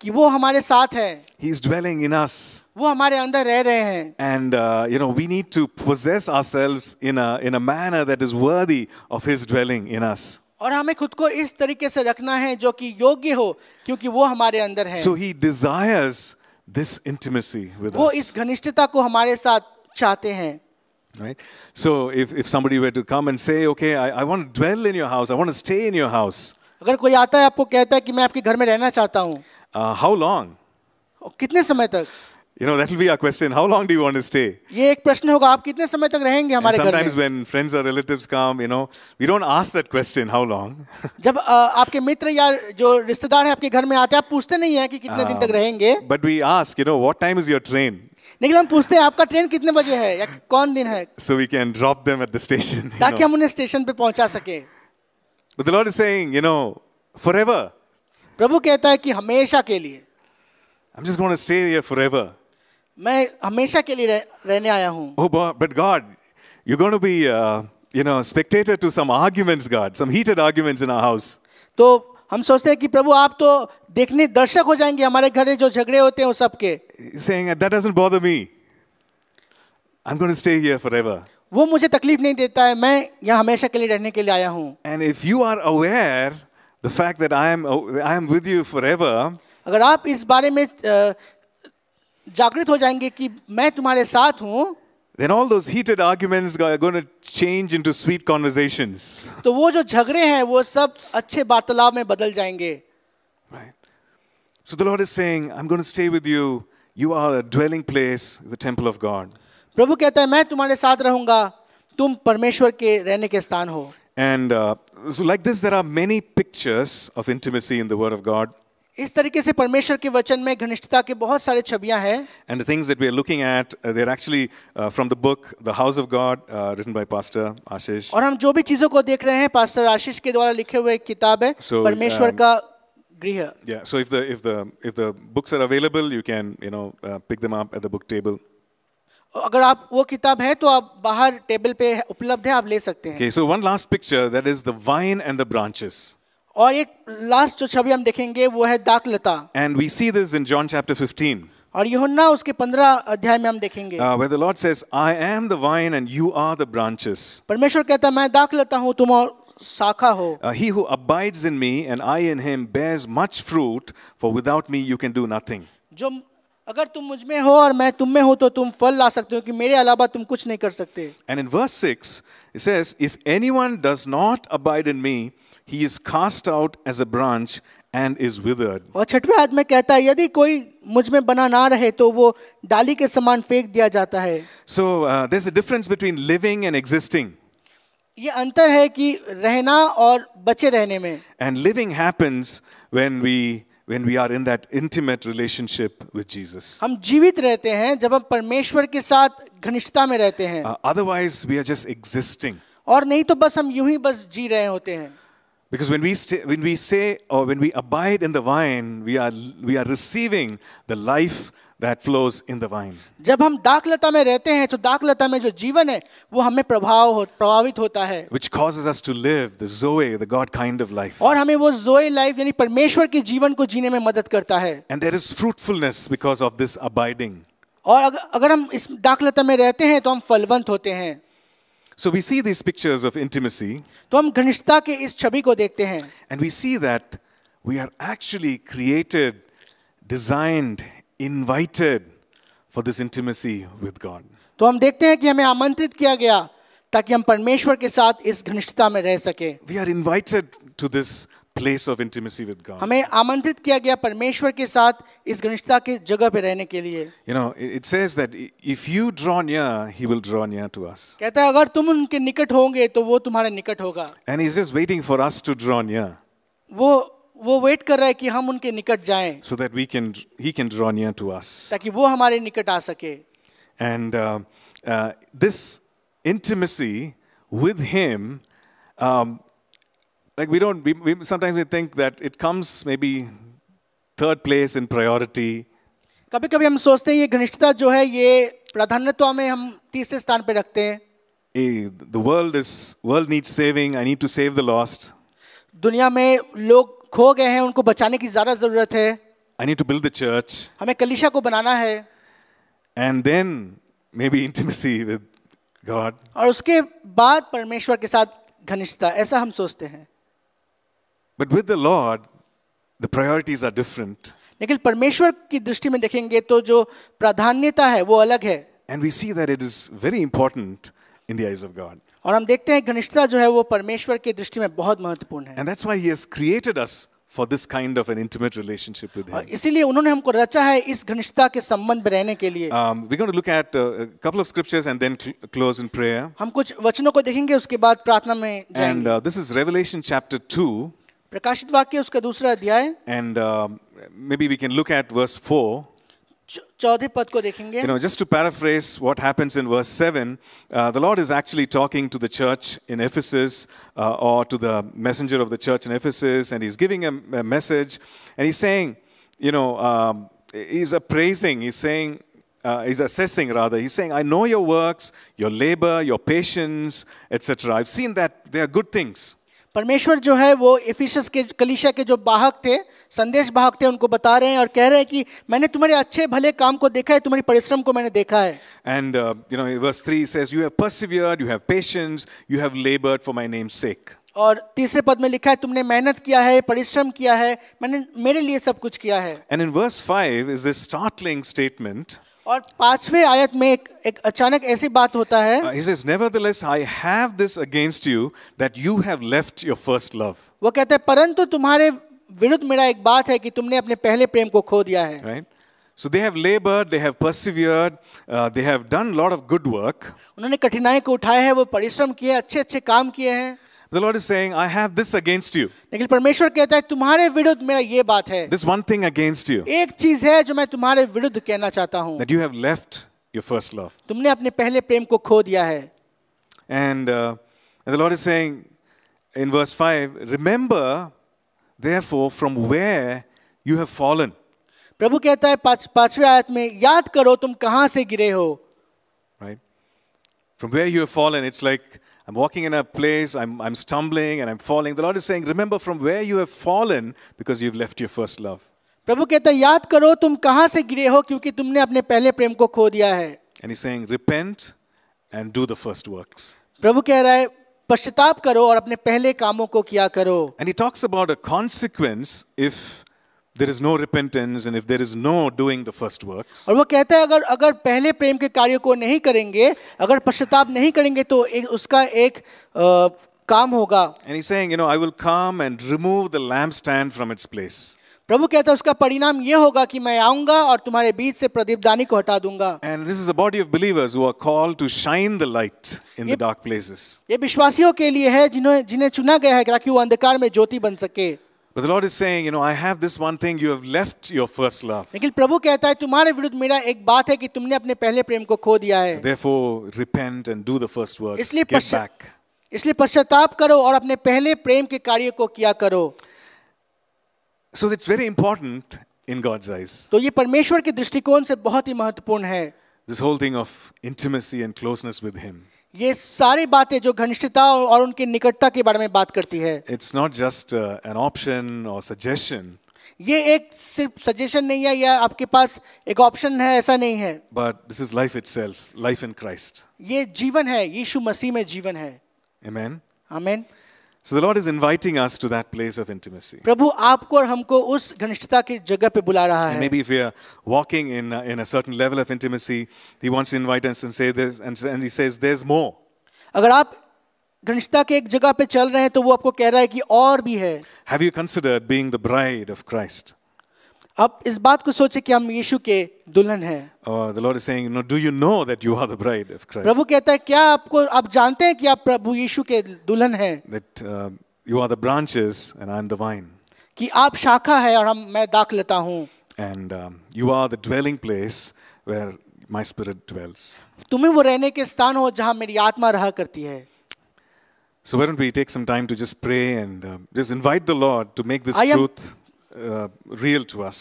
कि
वो हमारे साथ है
ही इज ड्वेलिंग इन अस
वो हमारे अंदर रह रहे
हैं and you know we need to possess ourselves in a in a manner that is worthy of his dwelling in us
और हमें खुद को इस तरीके से रखना है जो कि योग्य हो क्योंकि वो हमारे अंदर है so
he desires this intimacy with वो
इस घनिष्ठता को हमारे साथ चाहते हैं
Right? So if, if somebody were to come and say, okay, I, I want to dwell in your house, I want to stay in your house. अगर कोई आता है आपको कहता है कि मैं आपके घर
में रहना चाहता हूँ.
How uh, how long?
कितने समय तक?
You know, that will be our question. How long do you want to stay?
ये एक प्रश्न होगा आप कितने समय तक रहेंगे हमारे घर में? Sometimes
when friends or relatives come, you know, we don't ask that question. How long?
जब आपके मित्र या जो रिश्तेदार हैं आपके घर में आते हैं आप पूछते नहीं हैं कि कितने दिन तक रहेंगे?
But we ask, you know, what time is your train?
लेकिन हम पूछते हैं आपका ट्रेन कितने बजे है या कौन दिन है?
So we can drop them at the station. ताकि हम
उन्हें स्टेशन पे पहुंचा सकें.
But the Lord is saying, you know, forever.
प्रभु कहता है कि हमेशा के लिए.
I'm just going to stay here forever.
मैं हमेशा के लिए रह, रहने आया हूँ
Oh, but but God, you're going to be, uh, you know, spectator to some arguments, God, some heated arguments in our house.
तो हम सोचते हैं कि प्रभु आप तो देखने दर्शक हो जाएंगे हमारे घर में जो झगड़े होते हैं उन सबके
He's saying that doesn't bother me. I'm going to stay here forever.
वो मुझे तकलीफ नहीं देता है मैं यहाँ हमेशा के लिए रहने के लिए आया हूँ
And if you are aware the fact that I am I am with you forever,
अगर आप इस बारे में अ, जागृत हो जाएंगे कि मैं तुम्हारे साथ हूं
then all those heated arguments are going to change into sweet conversations
तो वो जो झगड़े हैं वो सब अच्छे वार्तालाप में बदल जाएंगे right
so the lord is saying i'm going to stay with you you are a dwelling place the temple of god
प्रभु कहता है मैं तुम्हारे साथ रहूंगा तुम परमेश्वर के रहने के स्थान हो
and uh, so like this there are many pictures of intimacy in the word of god
इस तरीके से परमेश्वर के वचन में घनिष्ठता के बहुत सारे छवियां हैं
and the things that we are looking at they are actually from the book the house of God written by pastor Ashish
और हम जो भी चीजों को देख रहे हैं पास्टर आशीष के द्वारा लिखे हुए किताब है so, परमेश्वर um, का गृह
या so if the if the if the books are available you can you know pick them up at the book table
अगर आप वो किताब है तो आप बाहर टेबल पे उपलब्ध है आप ले सकते
हैं so one last picture that is the vine and the branches
और एक लास्ट जो छवि हम देखेंगे वो है दाक
and we see this in John chapter 15
और यूहन्ना उसके 15 अध्याय में हम देखेंगे
Lord says I am the vine and you are the branches
परमेश्वर कहता मैं दाक लता हूं तुम और शाखा हो
he who abides in me and I in him bears much fruit for without me you can do nothing
जो अगर तुम मुझ में हो और मैं तुम में हूं तो तुम फल ला सकते हो कि मेरे अलावा तुम कुछ नहीं कर सकते
and in verse 6 it says if anyone does not abide in me He is cast out as a branch and is withered.
aur छठवें हाथ में kehta hai yadi koi mujh mein bana na rahe to wo dali ke saman fek diya jata hai
So uh, there's a difference between living and existing.
ye antar hai ki rehna aur bache rehne mein
And living happens when we when we are in that intimate relationship with Jesus.
hum jeevit rehte hain jab hum parmeshwar ke sath घनिष्ठता mein rehte hain
otherwise we are just existing.
aur nahi to bas hum yahi bas jee rahe hote hain
Because when we, stay, when we say or when we abide in the vine, we are, we are receiving the life that flows in the vine.
जब हम दाखलता में रहते हैं तो दाखलता में जो जीवन है वो हमें प्रभाव हो, प्रभावित होता है
Which causes us to live the Zoe, the God kind of life.
और हमें वो Zoe life यानी परमेश्वर के जीवन को जीने में मदद करता है
And there is fruitfulness because of this abiding.
और अगर हम इस दाखलता में रहते हैं तो हम फलवंत होते हैं
so we see these pictures of intimacy.
तो हम घनिष्ठता के इस छवि को देखते हैं.
And we see that we are actually created, designed, invited for this intimacy with God.
तो हम देखते हैं कि हमें आमंत्रित किया गया ताकि हम परमेश्वर के साथ इस घनिष्ठता में रह सके.
We are invited to this place of intimacy with God.
हमें आमंत्रित किया गया परमेश्वर के साथ इस घनिष्ठता के जगह पे रहने के लिए.
You know, it says that if you draw near, He will draw near to us.
कहता है अगर तुम उनके निकट होंगे तो वो तुम्हारे निकट होगा.
And He's just waiting for us to draw near.
वो वो वेट कर रहा है कि हम उनके निकट जाएं.
So that we can He can draw near to us.
ताकि वो हमारे निकट आ सके.
And uh, uh, this intimacy with Him. Um, like we don't, we, we, sometimes we think that it comes maybe third place in priority.
कभी कभी हम सोचते हैं ये घनिष्ठता जो है ये प्राधान्यता में हम तीसरे स्थान पे रखते हैं
the world is world needs saving i need to save the lost
दुनिया में लोग खो गए हैं उनको बचाने की ज्यादा जरूरत है
i need to build the church
हमें कलीसिया को बनाना है
and then maybe intimacy with god
और उसके बाद परमेश्वर के साथ घनिष्ठता ऐसा हम सोचते हैं
but with the Lord, the priorities are different.
लेकिन परमेश्वर की दृष्टि में देखेंगे तो जो प्राधान्यता है वो अलग है
And we see that it is very important in the eyes of God.
और हम देखते हैं घनिष्ठता जो है वो परमेश्वर की दृष्टि में बहुत महत्वपूर्ण
है And that's why He has created us for this kind of an intimate relationship with Him.
इसीलिए उन्होंने हमको रचा है इस घनिष्ठता के संबंध में रहने के लिए um,
we're going to look at uh, a couple of scriptures and then close in prayer.
हम कुछ वचनों को देखेंगे उसके बाद प्रार्थना में And जाएंगे
uh, this is Revelation chapter 2,
प्रकाशित वाक्य उसका दूसरा
um, maybe we can look at verse 4
you know
just to paraphrase what happens in verse 7 uh, the lord is actually talking to the church in ephesus uh, or to the messenger of the church in ephesus and he's giving a, a message and he's saying you know um, he's appraising he's saying uh, he's assessing rather he's saying i know your works your labor your patience etc i've seen that they are good things
परमेश्वर जो है वो एफिसस के कलिशा के जो बाहक थे संदेश बाहक थे उनको बता रहे हैं और कह रहे हैं कि मैंने तुम्हारे अच्छे भले काम को देखा है तुम्हारी परिश्रम को मैंने देखा है
and you know verse 3 says you have persevered you have patience you have laboured for my name sake
और तीसरे पद में लिखा है तुमने मेहनत किया है परिश्रम किया है मैंने मेरे लिए सब कुछ किया है
and in verse 5 is this startling statement
और पांचवे आयत में एक, एक अचानक ऐसी बात होता है
he says nevertheless i have this against you that you have left your first love
वो कहते हैं परंतु तुम्हारे विरुद्ध मेरा एक बात है कि तुमने अपने पहले प्रेम को खो दिया है
right so they have labored they have persevered uh, they have done lot of good work
उन्होंने कठिनाई को उठाया है वो परिश्रम किए अच्छे-अच्छे काम किए हैं
The Lord is saying, I have this against you.
लेकिन परमेश्वर कहता है तुम्हारे विरुद्ध मेरा ये बात है
This one thing against you.
एक चीज है जो मैं तुम्हारे विरुद्ध कहना चाहता हूँ
That you have left your first love.
तुमने अपने पहले प्रेम को खो दिया है
And, uh, and the Lord is saying in verse 5, remember therefore from where you have fallen. प्रभु कहता है
पांचवें आयत में याद करो तुम कहाँ से गिरे हो
Right? From where you have fallen, it's like I'm walking in a place, I'm, I'm stumbling and I'm falling. The Lord is saying, Remember from where you have fallen because you've left your first love.
प्रभु कहता है याद करो तुम कहां से गिरे हो क्योंकि तुमने अपने पहले प्रेम को खो दिया है
And he's saying, Repent and do the first works.
प्रभु कह रहा है पश्चाताप करो और अपने पहले कामों को किया करो
And he talks about a consequence if there is no repentance and if there is no doing the first works
aur wo kehta hai agar agar pehle prem ke karyo ko nahi karenge agar pashchatap nahi karenge to uska ek kaam hoga
and he saying you know i will come and remove the lampstand from its place
प्रभु कहता है उसका परिणाम यह होगा कि मैं आऊंगा और तुम्हारे बीच से प्रदीप दानी को हटा दूंगा
and this is a body of believers who are called to shine the light in the dark places
ये विश्वासियों के लिए है जिन्हें जिन्हें चुना गया है ताकि वो अंधकार में ज्योति बन
but the Lord is saying, you know, I have this one thing, you have left your first love.
लेकिन प्रभु कहता है तुम्हारे विरुद्ध मेरा एक बात है कि तुमने अपने पहले प्रेम को खो दिया है.
Therefore repent and do the first work. इसलिए Get back.
पश्चाताप करो और अपने पहले प्रेम के कार्य को किया करो.
So it's very important in God's eyes.
तो ये परमेश्वर दृष्टिकोण से बहुत ही महत्वपूर्ण है.
This whole thing of intimacy and closeness with him.
ये सारी बातें जो घनिष्ठता और उनकी निकटता के बारे में बात करती है
it's not just an option और सजेशन
ये एक सिर्फ सजेशन नहीं है या आपके पास एक ऑप्शन है ऐसा नहीं है
but this is life itself life in Christ
ये जीवन है यीशु मसीह में जीवन है आमेन आमेन
So the Lord is inviting us to that place of intimacy.
प्रभु आपको और हमको उस घनिष्ठता की जगह पे बुला रहा है. maybe
if we are walking in a, in a certain level of intimacy, He wants to invite us and say this, and, and He says, "There's more."
अगर आप घनिष्ठता के एक जगह पे चल रहे हैं तो वो आपको कह रहा है कि और भी है.
Have you considered being the bride of Christ? अब इस बात को सोचे कि हम यीशु के दुल्हन हैं। Uh, the Lord is saying, no, do you know that you are the bride of Christ? प्रभु
कहता है क्या आपको आप जानते हैं कि आप प्रभु यीशु के दुल्हन हैं?
That uh, you are the branches and I am the vine.
कि आप शाखा है और हम मैं दाख लेता हूँ।
And um, you are the dwelling place where my spirit dwells.
तुम्हें वो रहने के स्थान हो जहाँ मेरी आत्मा रहा करती है।
So why don't we take some time to just pray and uh, just invite the Lord to make this truth. uh, real to us.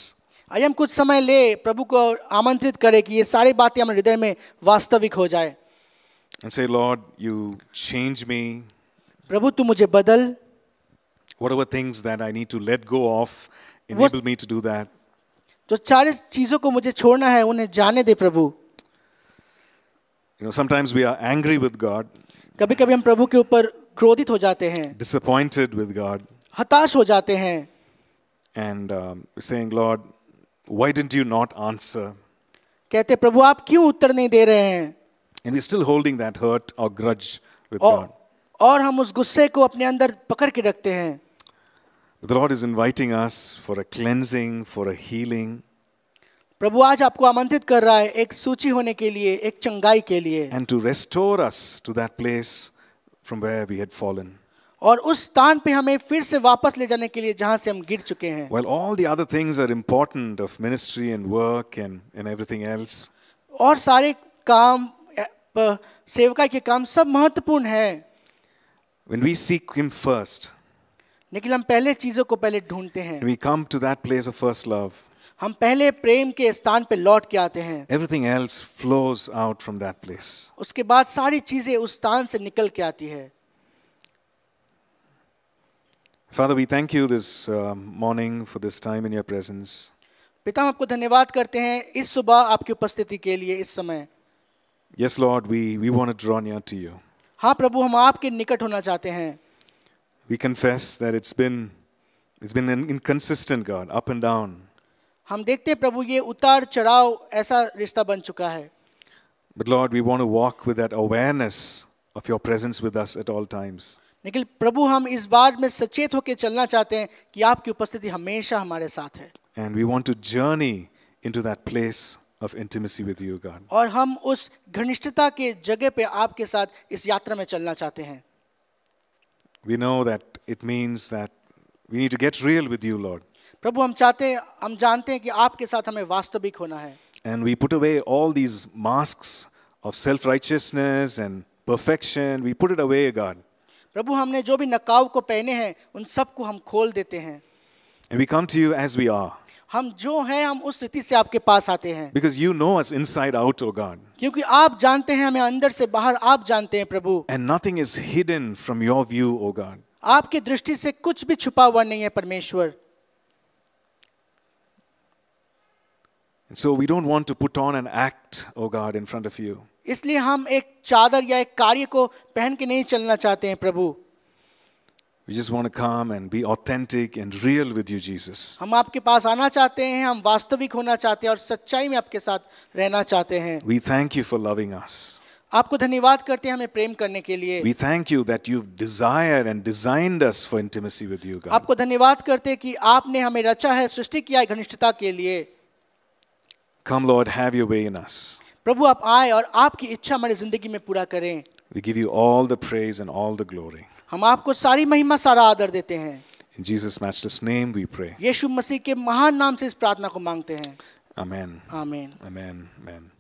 आइए हम कुछ समय ले प्रभु को आमंत्रित करें कि ये सारी बातें हमारे हृदय में वास्तविक हो जाए
And say, Lord, you change me.
प्रभु तू मुझे बदल
Whatever things that I need to let go of, enable me to do that.
जो सारी चीजों को मुझे छोड़ना है उन्हें जाने दे प्रभु
You know, sometimes we are angry with God.
कभी कभी हम प्रभु के ऊपर क्रोधित हो जाते हैं
Disappointed with God.
हताश हो जाते हैं
and um, saying, Lord, why didn't you not answer?
कहते प्रभु आप क्यों उत्तर नहीं दे रहे हैं
And we're still holding that hurt or grudge with God.
और हम उस गुस्से को अपने अंदर पकड़ के रखते हैं
The Lord is inviting us for a cleansing, for a healing.
प्रभु आज आपको आमंत्रित कर रहा है एक सूची होने के लिए एक चंगाई के लिए
And to restore us to that place from where we had fallen.
और उस स्थान पे हमें फिर से वापस ले जाने के लिए जहां से हम गिर चुके हैं well
all the other things are important of ministry and work and and everything else
और सारे काम सेवका के काम सब महत्वपूर्ण है
when we seek him first
लेकिन हम पहले चीजों को पहले ढूंढते हैं
we come to that place of first love
हम पहले प्रेम के स्थान पे लौट के आते हैं
everything else flows out from that place
उसके बाद सारी चीजें उस स्थान से निकल के आती है
Father, we thank you this uh, morning for this time in your presence.
पिता आपको धन्यवाद करते हैं इस सुबह आपकी उपस्थिति के लिए इस समय
Yes, Lord, we, we want to draw near to you.
हाँ प्रभु हम आपके निकट होना चाहते हैं
We confess that it's been, it's been an inconsistent, God, up and down.
हम देखते हैं प्रभु ये उतार चढ़ाव ऐसा रिश्ता बन चुका है
But Lord, we want to walk with that awareness of your presence with us at all times.
लेकिन प्रभु हम इस बात में सचेत होकर चलना चाहते हैं कि आपकी उपस्थिति हमेशा हमारे साथ है
and we want to journey into that place of intimacy with you God.
और हम उस घनिष्ठता के जगह पे आपके साथ इस यात्रा में चलना चाहते हैं
We know that it means that we need to get real with you Lord.
प्रभु हम चाहते हैं हम जानते हैं कि आपके साथ हमें वास्तविक होना है
And we put away all these masks of self righteousness and perfection we put it away God.
प्रभु हमने जो भी नकाब को पहने हैं उन सब को हम खोल देते हैं
and we come to you as we are
हम जो हैं हम उस स्थिति से आपके पास आते हैं
because you know us inside out O God
क्योंकि आप जानते हैं हमें अंदर से बाहर आप जानते हैं
प्रभु and nothing is hidden from your view O God
आपकी दृष्टि से कुछ भी छुपा हुआ नहीं है परमेश्वर
so we don't want to put on an act O God in front of you
इसलिए हम एक चादर या एक कार्य को पहन के नहीं चलना चाहते हैं प्रभु
We just want to come and be authentic and real with you, Jesus.
हम आपके पास आना चाहते हैं हम वास्तविक होना चाहते हैं और सच्चाई में आपके साथ रहना चाहते हैं
We thank you for loving us.
आपको धन्यवाद करते हैं हमें प्रेम करने के लिए We
thank you that you've desired and designed us for intimacy with you, God.
आपको धन्यवाद करते हैं कि आपने हमें रचा है सृष्टि किया है घनिष्ठता के लिए
Come Lord, have your way in us.
प्रभु आप आए और आपकी इच्छा हमारी जिंदगी में पूरा करें
We give you all the praise and all the glory.
हम आपको सारी महिमा सारा आदर देते हैं
In Jesus' matchless name we pray.
यीशु मसीह के महान नाम से इस प्रार्थना को मांगते हैं
Amen. Amen. Amen. Amen.